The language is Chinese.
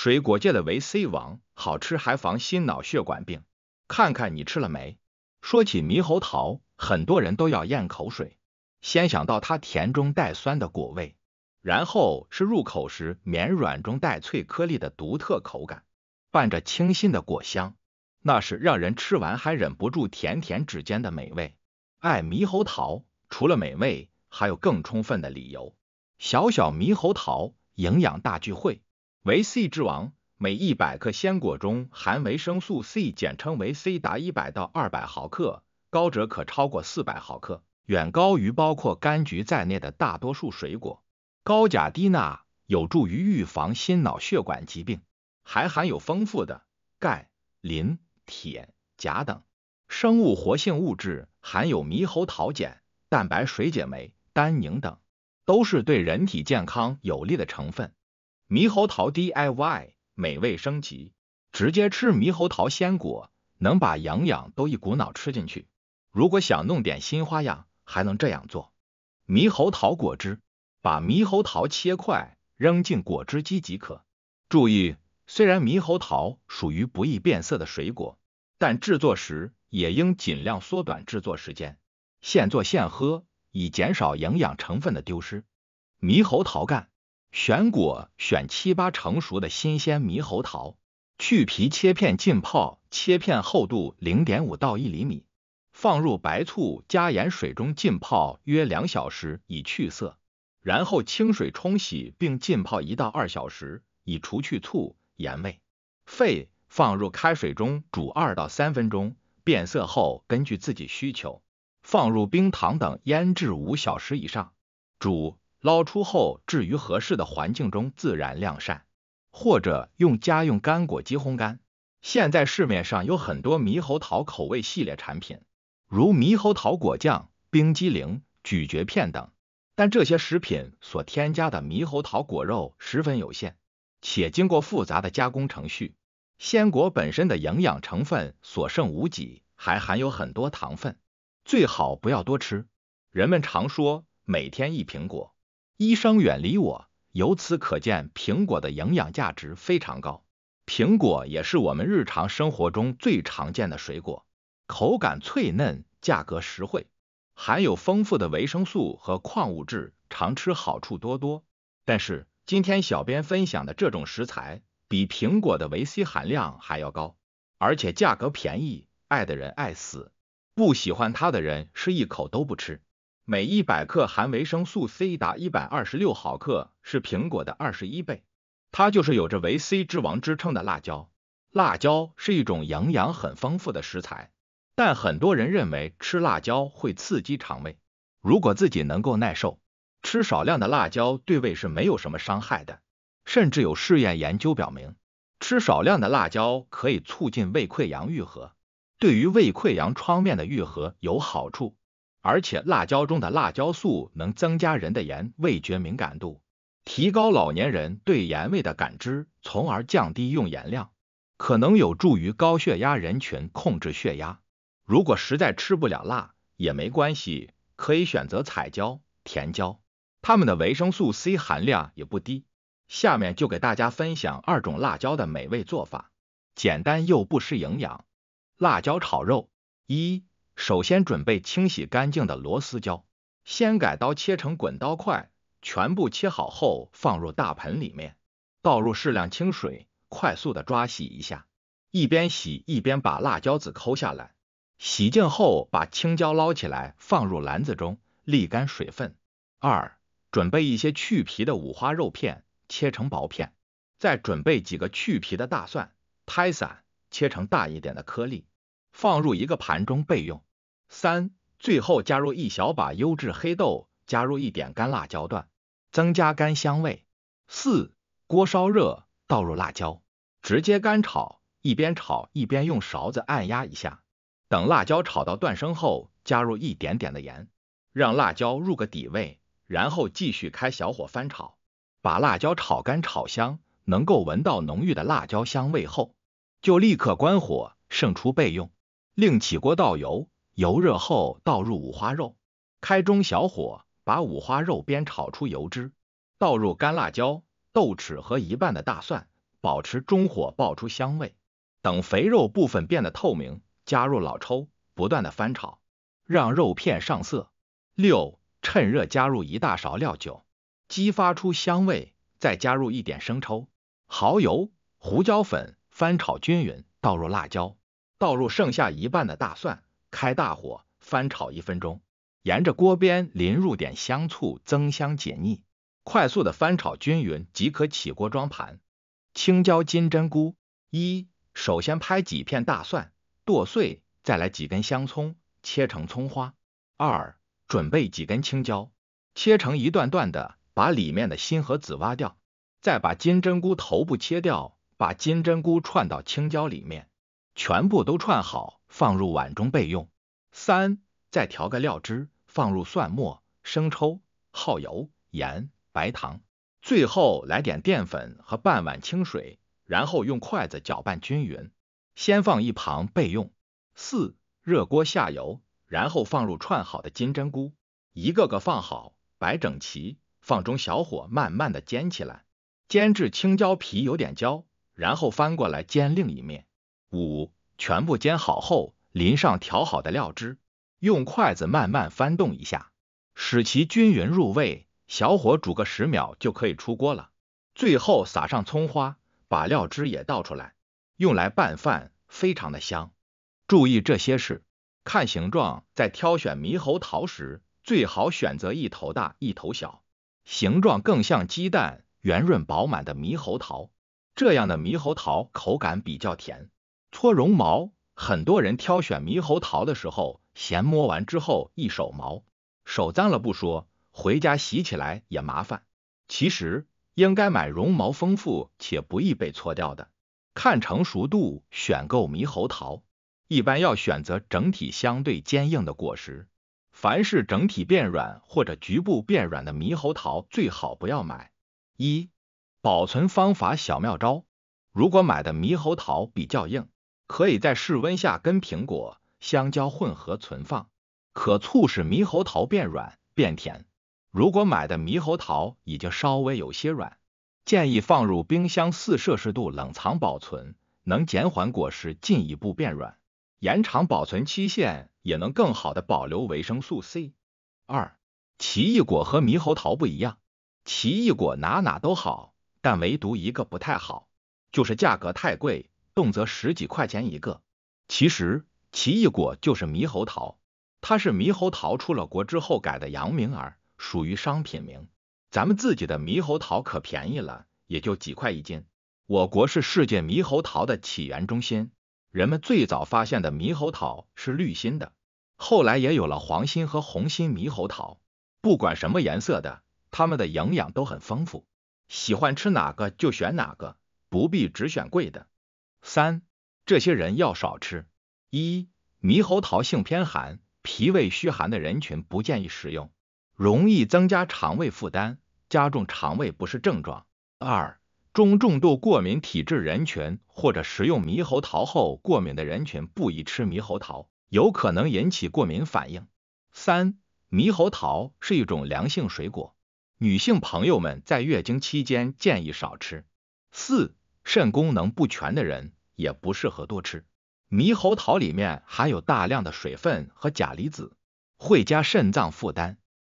水果界的维 C 王，好吃还防心脑血管病。看看你吃了没？说起猕猴桃，很多人都要咽口水。先想到它甜中带酸的果味，然后是入口时绵软中带脆颗粒的独特口感，伴着清新的果香，那是让人吃完还忍不住舔舔指尖的美味。爱猕猴桃，除了美味，还有更充分的理由。小小猕猴桃，营养大聚会。维 C 之王，每一百克鲜果中含维生素 C，简称为 C，达一百到二百毫克，高者可超过四百毫克，远高于包括柑橘在内的大多数水果。高钾低钠，有助于预防心脑血管疾病，还含有丰富的钙、磷、铁、钾等生物活性物质，含有猕猴桃碱、蛋白水解酶、单宁等，都是对人体健康有利的成分。猕猴桃 DIY 美味升级，直接吃猕猴桃鲜果能把营养都一股脑吃进去。如果想弄点新花样，还能这样做：猕猴桃果汁，把猕猴桃切块，扔进果汁机即可。注意，虽然猕猴桃属于不易变色的水果，但制作时也应尽量缩短制作时间，现做现喝，以减少营养成分的丢失。猕猴桃干。选果选七八成熟的新鲜猕猴桃，去皮切片浸泡，切片厚度零点五到一厘米，放入白醋加盐水中浸泡约两小时以去色，然后清水冲洗并浸泡一到二小时以除去醋盐味。肺放入开水中煮二到三分钟，变色后根据自己需求放入冰糖等腌制五小时以上。煮。捞出后置于合适的环境中自然晾晒，或者用家用干果机烘干。现在市面上有很多猕猴桃口味系列产品，如猕猴桃果酱、冰激凌、咀嚼片等。但这些食品所添加的猕猴桃果肉十分有限，且经过复杂的加工程序，鲜果本身的营养成分所剩无几，还含有很多糖分，最好不要多吃。人们常说每天一苹果。医生远离我。由此可见，苹果的营养价值非常高。苹果也是我们日常生活中最常见的水果，口感脆嫩，价格实惠，含有丰富的维生素和矿物质，常吃好处多多。但是，今天小编分享的这种食材比苹果的维 C 含量还要高，而且价格便宜，爱的人爱死，不喜欢它的人是一口都不吃。每一百克含维生素 C 达一百二十六毫克，是苹果的二十一倍。它就是有着“维 C 之王”之称的辣椒。辣椒是一种营养很丰富的食材，但很多人认为吃辣椒会刺激肠胃。如果自己能够耐受，吃少量的辣椒对胃是没有什么伤害的。甚至有试验研究表明，吃少量的辣椒可以促进胃溃疡愈合，对于胃溃疡创面的愈合有好处。而且辣椒中的辣椒素能增加人的盐味觉敏感度，提高老年人对盐味的感知，从而降低用盐量，可能有助于高血压人群控制血压。如果实在吃不了辣也没关系，可以选择彩椒、甜椒，它们的维生素 C 含量也不低。下面就给大家分享二种辣椒的美味做法，简单又不失营养。辣椒炒肉一。首先准备清洗干净的螺丝椒，先改刀切成滚刀块，全部切好后放入大盆里面，倒入适量清水，快速的抓洗一下，一边洗一边把辣椒籽抠下来，洗净后把青椒捞起来放入篮子中沥干水分。二，准备一些去皮的五花肉片，切成薄片，再准备几个去皮的大蒜，拍散切成大一点的颗粒，放入一个盘中备用。三、最后加入一小把优质黑豆，加入一点干辣椒段，增加干香味。四、锅烧热，倒入辣椒，直接干炒，一边炒一边用勺子按压一下。等辣椒炒到断生后，加入一点点的盐，让辣椒入个底味，然后继续开小火翻炒，把辣椒炒干炒香，能够闻到浓郁的辣椒香味后，就立刻关火，盛出备用。另起锅倒油。油热后，倒入五花肉，开中小火，把五花肉煸炒出油脂，倒入干辣椒、豆豉和一半的大蒜，保持中火爆出香味。等肥肉部分变得透明，加入老抽，不断的翻炒，让肉片上色。六，趁热加入一大勺料酒，激发出香味，再加入一点生抽、蚝油、胡椒粉，翻炒均匀，倒入辣椒，倒入剩下一半的大蒜。开大火，翻炒一分钟，沿着锅边淋入点香醋，增香解腻。快速的翻炒均匀即可起锅装盘。青椒金针菇一，首先拍几片大蒜，剁碎，再来几根香葱，切成葱花。二，准备几根青椒，切成一段段的，把里面的芯和籽挖掉，再把金针菇头部切掉，把金针菇串到青椒里面，全部都串好。放入碗中备用。三，再调个料汁，放入蒜末、生抽、蚝油、盐、白糖，最后来点淀粉和半碗清水，然后用筷子搅拌均匀，先放一旁备用。四，热锅下油，然后放入串好的金针菇，一个个放好，摆整齐，放中小火慢慢的煎起来，煎至青椒皮有点焦，然后翻过来煎另一面。五。全部煎好后，淋上调好的料汁，用筷子慢慢翻动一下，使其均匀入味。小火煮个十秒就可以出锅了。最后撒上葱花，把料汁也倒出来，用来拌饭，非常的香。注意这些事：看形状，在挑选猕猴桃时，最好选择一头大一头小，形状更像鸡蛋、圆润饱满的猕猴桃，这样的猕猴桃口感比较甜。搓绒毛，很多人挑选猕猴桃的时候嫌摸完之后一手毛，手脏了不说，回家洗起来也麻烦。其实应该买绒毛丰富且不易被搓掉的。看成熟度选购猕猴桃，一般要选择整体相对坚硬的果实。凡是整体变软或者局部变软的猕猴桃，最好不要买。一、保存方法小妙招，如果买的猕猴桃比较硬，可以在室温下跟苹果、香蕉混合存放，可促使猕猴桃变软变甜。如果买的猕猴桃已经稍微有些软，建议放入冰箱四摄氏度冷藏保存，能减缓果实进一步变软，延长保存期限，也能更好的保留维生素 C。二奇异果和猕猴桃不一样，奇异果哪哪都好，但唯独一个不太好，就是价格太贵。动则十几块钱一个，其实奇异果就是猕猴桃，它是猕猴桃出了国之后改的洋名儿，属于商品名。咱们自己的猕猴桃可便宜了，也就几块一斤。我国是世界猕猴桃的起源中心，人们最早发现的猕猴桃是绿心的，后来也有了黄心和红心猕猴桃。不管什么颜色的，它们的营养都很丰富，喜欢吃哪个就选哪个，不必只选贵的。三，这些人要少吃：一，猕猴桃性偏寒，脾胃虚寒的人群不建议食用，容易增加肠胃负担，加重肠胃不适症状；二，中重度过敏体质人群或者食用猕猴桃后过敏的人群不宜吃猕猴桃，有可能引起过敏反应；三，猕猴桃是一种凉性水果，女性朋友们在月经期间建议少吃；四。肾功能不全的人也不适合多吃猕猴桃，里面含有大量的水分和钾离子，会加肾脏负担。